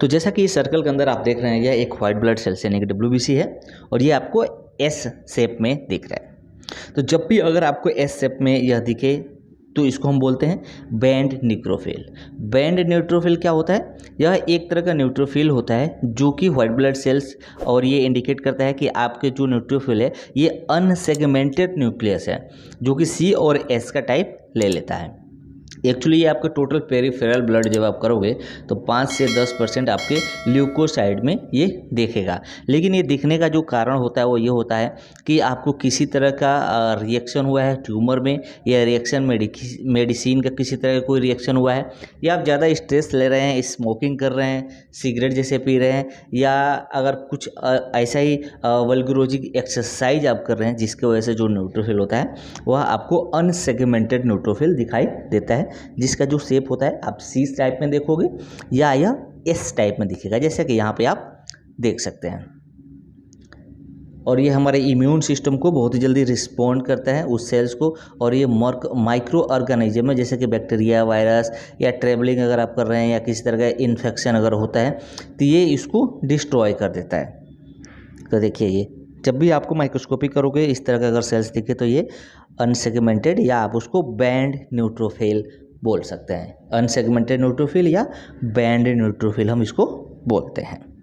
तो जैसा कि इस सर्कल के अंदर आप देख रहे हैं यह एक व्हाइट ब्लड सेल्स यानी कि डब्ल्यू है और ये आपको एस सेप में दिख रहा है तो जब भी अगर आपको एस सेप में यह दिखे तो इसको हम बोलते हैं बैंड न्यूट्रोफिल बैंड न्यूट्रोफिल क्या होता है यह एक तरह का न्यूट्रोफिल होता है जो कि व्हाइट ब्लड सेल्स और ये इंडिकेट करता है कि आपके जो न्यूट्रोफिल है ये अनसेगमेंटेड न्यूक्लियस है जो कि सी और एस का टाइप ले लेता है एक्चुअली ये आपके टोटल पेरीफेरल ब्लड जब आप करोगे तो पाँच से दस परसेंट आपके ल्यूकोसाइड में ये देखेगा लेकिन ये दिखने का जो कारण होता है वो ये होता है कि आपको किसी तरह का रिएक्शन हुआ है ट्यूमर में या रिएक्शन मेडिसिन का किसी तरह का कोई रिएक्शन हुआ है या आप ज़्यादा स्ट्रेस ले रहे हैं स्मोकिंग कर रहे हैं सिगरेट जैसे पी रहे हैं या अगर कुछ ऐसा ही वल्गरोजिक एक्सरसाइज आप कर रहे हैं जिसकी वजह से जो न्यूट्रोफिल होता है वह आपको अनसेगमेंटेड न्यूट्रोफिल दिखाई देता है जिसका जो शेप होता है आप सी टाइप में देखोगे या यह एस टाइप में दिखेगा जैसे कि यहाँ पे आप देख सकते हैं और ये हमारे इम्यून सिस्टम को बहुत ही जल्दी रिस्पॉन्ड करता है उस सेल्स को और ये मर्क माइक्रो ऑर्गेनाइजम है जैसे कि बैक्टीरिया वायरस या ट्रेवलिंग अगर आप कर रहे हैं या किसी तरह का इन्फेक्शन अगर होता है तो ये इसको डिस्ट्रॉय कर देता है तो देखिए ये जब भी आपको माइक्रोस्कोपी करोगे इस तरह का अगर सेल्स दिखे तो ये अनसेगमेंटेड या आप उसको बैंड न्यूट्रोफेल बोल सकते हैं अनसेगमेंटेड न्यूट्रोफिल या बैंड न्यूट्रोफिल हम इसको बोलते हैं